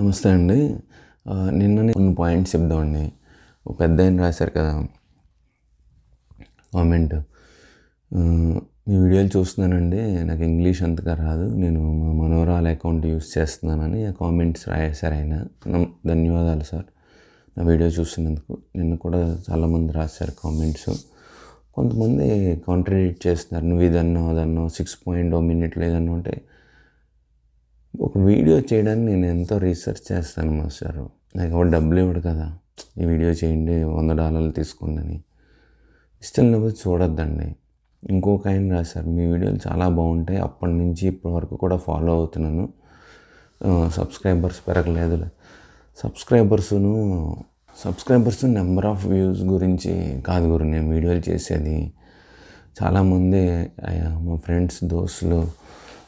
నమస్తే అండి నిన్ననే కొన్ని పాయింట్స్ చెప్దామండి ఒక పెద్ద ఆయన రాశారు కదా కామెంట్ మీ వీడియోలు చూస్తున్నానండి నాకు ఇంగ్లీష్ అంతగా రాదు నేను మా మనోరాల అకౌంట్ యూస్ చేస్తున్నానని ఆ కామెంట్స్ రాశారు ఆయన ధన్యవాదాలు సార్ నా వీడియో చూసినందుకు నిన్న కూడా చాలామంది రాశారు కామెంట్స్ కొంతమంది కాంట్రడిక్ట్ చేస్తున్నారు నువ్వు ఇదన్నో అదన్నో సిక్స్ పాయింట్ ఓ మినిట్లు ఏదన్నా ఉంటే ఒక వీడియో చేయడానికి నేను ఎంతో రీసెర్చ్ చేస్తాను మాస్టర్ నాకు ఎవరు డబ్బులు ఇవ్వడు కదా ఈ వీడియో చేయండి వంద డాలర్లు తీసుకోండి ఇష్టం లేకపోతే చూడొద్దండి ఇంకొక ఆయన రాశారు మీ వీడియోలు చాలా బాగుంటాయి అప్పటి నుంచి ఇప్పటి వరకు కూడా ఫాలో అవుతున్నాను సబ్స్క్రైబర్స్ పెరగలేదు సబ్స్క్రైబర్స్ను సబ్స్క్రైబర్స్ నెంబర్ ఆఫ్ వ్యూస్ గురించి కాదు గురు నేను వీడియోలు చేసేది చాలామంది మా ఫ్రెండ్స్ దోస్తులు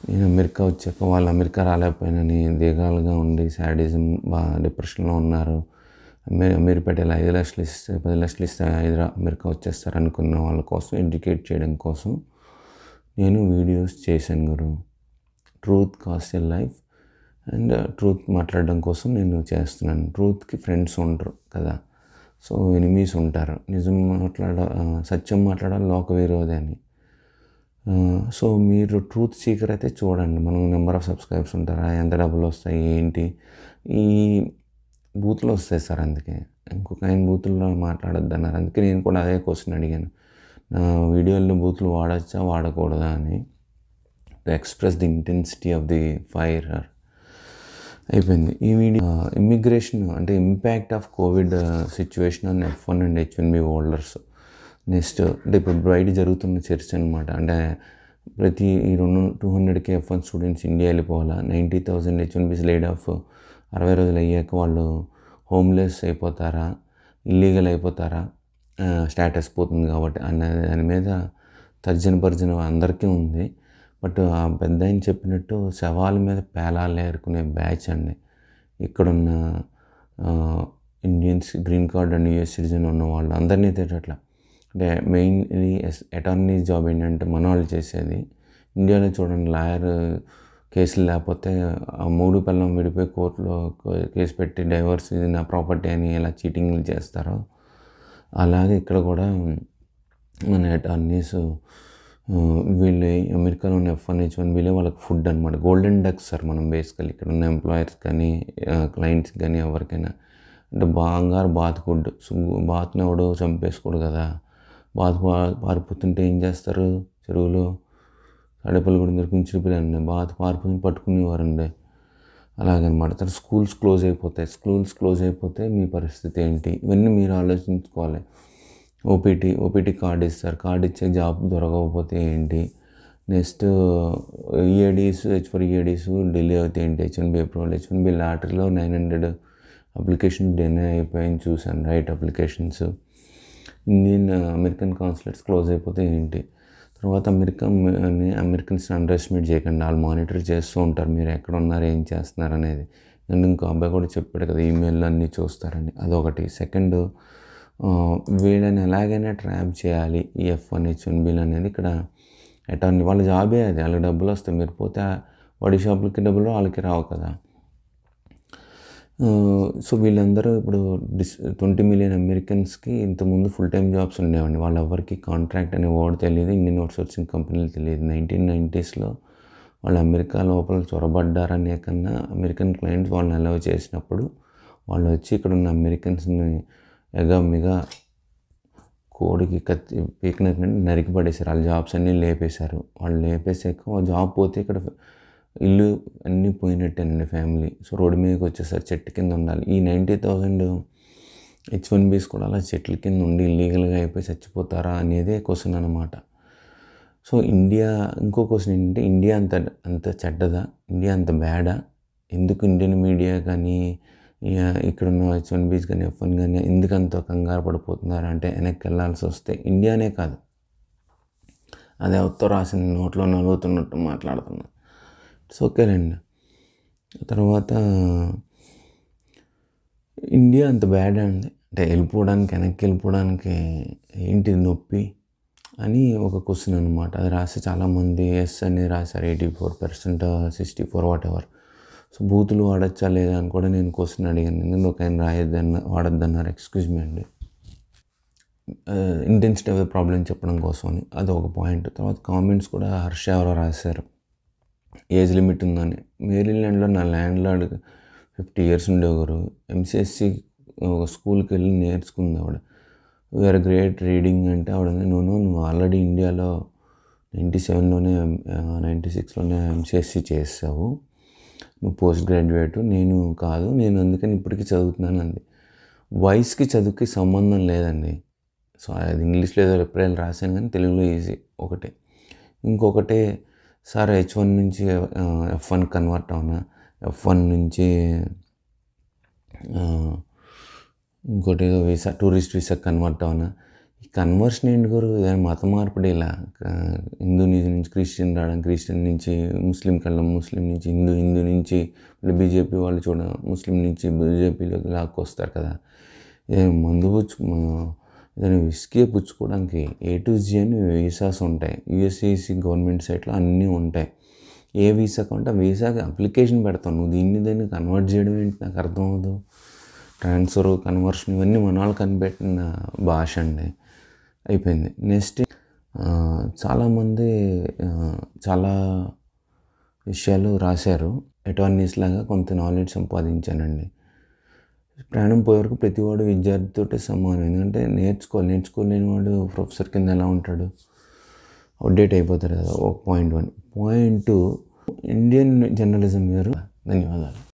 నేను అమెరికా వచ్చాక వాళ్ళు అమెరికా రాలేకపోయినని దిగాలుగా ఉండి శాడిజం బాగా డిప్రెషన్లో ఉన్నారు అమీర్పేట ఇలా ఐదు లక్షలు ఇస్తే పది లక్షలు ఇస్తే ఐదు అమెరికా వచ్చేస్తారు అనుకున్న వాళ్ళ కోసం ఎడ్యుకేట్ చేయడం కోసం నేను వీడియోస్ చేశాను గురు truth cost a life and truth మాట్లాడడం కోసం నేను చేస్తున్నాను ట్రూత్కి ఫ్రెండ్స్ ఉంటారు కదా సో ఎనిమీస్ ఉంటారు నిజం మాట్లాడ సత్యం మాట్లాడాలి లోక విరోధి అని సో mm, మీరు ట్రూత్ సీకర్ అయితే చూడండి మనం నెంబర్ ఆఫ్ సబ్స్క్రైబ్స్ ఉంటారా ఎంత డబ్బులు వస్తాయి ఏంటి ఈ బూత్లో వస్తాయి సార్ అందుకే ఇంకొక ఆయన బూత్లో మాట్లాడొద్దు అన్నారు అందుకే నేను కూడా అదే క్వశ్చన్ అడిగాను నా వీడియోల్లో బూతులు వాడచ్చా వాడకూడదా అని to express the intensity of the fire అయిపోయింది ఈ వీడియో ఇమ్మిగ్రేషన్ అంటే impact of COVID situation on F one and H one B holders next అంటే ఇప్పుడు బ్రైడ్ జరుగుతున్న చర్చ అనమాట అంటే ప్రతి ఈ రెండు two K F one students India వెళ్ళిపోవాలా ninety thousand H one Bs laid off అరవై రోజులు అయ్యాక వాళ్ళు హోమ్లెస్ అయిపోతారా ఇల్లీగల్ అయిపోతారా స్టేటస్ పోతుంది కాబట్టి అన్న దాని మీద తర్జన భర్జన అందరికీ ఉంది బట్ ఆ పెద్ద ఆయన చెప్పినట్టు శవాల మీద పేలాలు ఏరుకునే బ్యాచ్ అండి ఇక్కడున్న Indians green card and US citizen ఉన్న వాళ్ళు అందరినీ తిట్టట్లా అంటే మెయిన్లీ అటార్నీ జాబ్ ఏంటంటే మన వాళ్ళు చేసేది ఇండియాలో చూడండి లాయర్ కేసులు లేకపోతే ఆ మూడు పిల్లలు విడిపోయి కోర్టులో కేసు పెట్టి డైవర్స్ నా ప్రాపర్టీ అని ఇలా చీటింగ్లు చేస్తారో అలాగే ఇక్కడ కూడా మన అటార్నీస్ వీళ్ళు అమెరికాలో ఉన్న ఎఫ్ వన్ హెచ్ వన్ వీళ్ళే వాళ్ళకి ఫుడ్ అనమాట గోల్డెన్ డక్స్ సార్ మనం బేసికల్ ఇక్కడ ఉన్న ఎంప్లాయర్స్ కానీ క్లయింట్స్ కానీ ఎవరికైనా అంటే బంగారు బాత్ ఫుడ్ బాత్ని ఎవడో చంపేసుకోడు కదా బాధ పారిపోతుంటే ఏం చేస్తారు చెరువులో సడేపల్లిగూడ దగ్గర పిల్లలు బాధ పారిపోతుంది పట్టుకునేవారండి అలాగనమాట తర్వాత స్కూల్స్ క్లోజ్ అయిపోతాయి స్కూల్స్ క్లోజ్ అయిపోతే మీ పరిస్థితి ఏంటి ఇవన్నీ మీరు ఆలోచించుకోవాలి ఓపీటీ ఓపీటీ కార్డ్ ఇస్తారు కార్డ్ ఇచ్చే జాబ్ దొరకకపోతే ఏంటి next EADs H four EADs delay అవుతాయి ఏంటి బి అప్రూవల్ బి లాటరీలో నైన్ హండ్రెడ్ అప్లికేషన్ డినే అయిపోయాయని చూసాను right applications Indian American consulates close అయిపోతే ఏంటి తర్వాత అమెరికా అమెరికన్స్ అండర్ ఎస్టిమేట్ చేయకండి వాళ్ళు మానిటర్ చేస్తూ ఉంటారు మీరు ఎక్కడ ఉన్నారు ఏం చేస్తున్నారు అనేది అండ్ ఇంకో అబ్బాయి కూడా చెప్పాడు కదా ఈమెయిల్ అన్నీ చూస్తారని అదొకటి సెకండ్ వీళ్ళని ఎలాగైనా ట్రాప్ చేయాలి ఈ ఎఫ్ అనే చున్బిల్ బిల్ అనేది ఇక్కడ అటార్నీ వాళ్ళ జాబే అది వాళ్ళకి డబ్బులు వస్తాయి మీరు పోతే వాడి షాపులకి డబ్బులు వాళ్ళకి రావు కదా సో వీళ్ళందరూ ఇప్పుడు డిస్ ట్వంటీ మిలియన్ అమెరికన్స్కి ఇంతకుముందు ఫుల్ టైం జాబ్స్ ఉండేవండి వాళ్ళు ఎవరికి కాంట్రాక్ట్ అనే వర్డ్ తెలియదు ఇండియన్ అవుట్సోర్సింగ్ కంపెనీలు తెలియదు నైన్టీన్ నైంటీస్లో వాళ్ళు అమెరికా లోపల చొరబడ్డారనే కన్నా అమెరికన్ క్లయింట్స్ వాళ్ళని అలవ్ చేసినప్పుడు వాళ్ళు వచ్చి ఇక్కడ ఉన్న అమెరికన్స్ని ఎగమిగా కోడికి కత్తి పీకినట్టు నరికి పడేశారు వాళ్ళ జాబ్స్ అన్నీ లేపేశారు వాళ్ళు లేపేసాక జాబ్ పోతే ఇక్కడ ఇల్లు అన్నీ పోయినట్టేనండి ఫ్యామిలీ సో రోడ్డు మీదకి వచ్చేసారి చెట్టు కింద ఉండాలి ఈ నైంటీ థౌజండ్ హెచ్ వన్ బీస్ కూడా అలా చెట్ల కింద ఉండి ఇల్లీగల్గా అయిపోయి చచ్చిపోతారా అనేదే క్వశ్చన్ అనమాట సో ఇండియా ఇంకో క్వశ్చన్ ఏంటంటే ఇండియా అంత అంత చెడ్డదా ఇండియా అంత బ్యాడా ఎందుకు ఇండియన్ మీడియా కానీ ఇక్కడ ఉన్న హెచ్ వన్ బీస్ కానీ ఎఫ్ వన్ కానీ ఎందుకు అంత కంగారు పడిపోతున్నారు అంటే వెనక్కి వెళ్ళాల్సి వస్తే ఇండియానే కాదు అదే ఉత్తరాసిన రాసిన నోట్లో నలుగుతున్నట్టు మాట్లాడుతున్నాను ఇట్స్ ఓకేనండి తర్వాత ఇండియా అంత బ్యాడ్ అండి అంటే వెళ్ళిపోవడానికి వెనక్కి వెళ్ళిపోవడానికి ఏంటి నొప్పి అని ఒక క్వశ్చన్ అనమాట అది రాసి చాలామంది ఎస్ అని రాశారు eighty four percent sixty four whatever so బూతులు వాడచ్చా లేదా అని కూడా నేను క్వశ్చన్ అడిగాను ఎందుకంటే ఒక ఆయన రాయొద్దన్న వాడద్దన్నారు ఎక్స్క్యూజ్ మీ అండి ఇంటెన్సిటీ ప్రాబ్లమ్ ప్రాబ్లం చెప్పడం కోసం అని అది ఒక పాయింట్ తర్వాత కామెంట్స్ కూడా హర్ష ఎవరో రాశారు ఏజ్ లిమిట్ ఉందని మేరీల్యాండ్లో నా ల్యాండ్ లార్డ్ ఫిఫ్టీ ఇయర్స్ ఉండేవారు ఎంసీఎస్సి ఒక స్కూల్కి వెళ్ళి నేర్చుకుంది ఆవిడ వేర్ గ్రేట్ రీడింగ్ అంటే ఆవిడ నేను నువ్వు ఆల్రెడీ ఇండియాలో నైంటీ సెవెన్లోనే నైంటీ సిక్స్లోనే ఎంసీఎస్సి చేసావు నువ్వు పోస్ట్ గ్రాడ్యుయేట్ నేను కాదు నేను అందుకని ఇప్పటికీ చదువుతున్నాను అంది వయసుకి చదువుకి సంబంధం లేదండి సో అది ఇంగ్లీష్లో ఏదో అభిప్రాయాలు రాశాను కానీ తెలుగులో ఈజీ ఒకటే ఇంకొకటే సార్ హెచ్ వన్ నుంచి ఎఫ్ వన్ కన్వర్ట్ అవునా ఎఫ్ వన్ నుంచి ఇంకోటి ఏదో వీసా టూరిస్ట్ వీసా కన్వర్ట్ అవునా ఈ కన్వర్షన్ ఏంటి గురు మత మార్పిడి ఇలా హిందూ నుంచి క్రిస్టియన్ రావడం క్రిస్టియన్ నుంచి ముస్లిం కళ్ళం ముస్లిం నుంచి హిందూ హిందూ నుంచి మళ్ళీ బీజేపీ వాళ్ళు చూడడం ముస్లిం నుంచి బీజేపీలోకి లాక్కొస్తారు కదా మందు దాన్ని విస్కే పుచ్చుకోవడానికి ఏ టు జీ అని వీసాస్ ఉంటాయి యుఎస్ఏసి గవర్నమెంట్ సైట్లో అన్నీ ఉంటాయి ఏ వీసా కొంటే వీసాకి అప్లికేషన్ పెడతాను నువ్వు దీన్ని దీన్ని కన్వర్ట్ చేయడం ఏంటి నాకు అర్థం అవ్వదు ట్రాన్స్ఫర్ కన్వర్షన్ ఇవన్నీ మన వాళ్ళు కనిపెట్టిన భాష అండి అయిపోయింది నెక్స్ట్ చాలామంది చాలా విషయాలు రాశారు అటార్నీస్ లాగా కొంత నాలెడ్జ్ సంపాదించానండి ప్రాణం పోయేవరకు ప్రతివాడు విద్యార్థితో సమానం ఎందుకంటే నేర్చుకోవాలి నేర్చుకోలేని వాడు ప్రొఫెసర్ కింద ఎలా ఉంటాడు అప్డేట్ అయిపోతారు కదా ఒక point one point two Indian journalism గారు ధన్యవాదాలు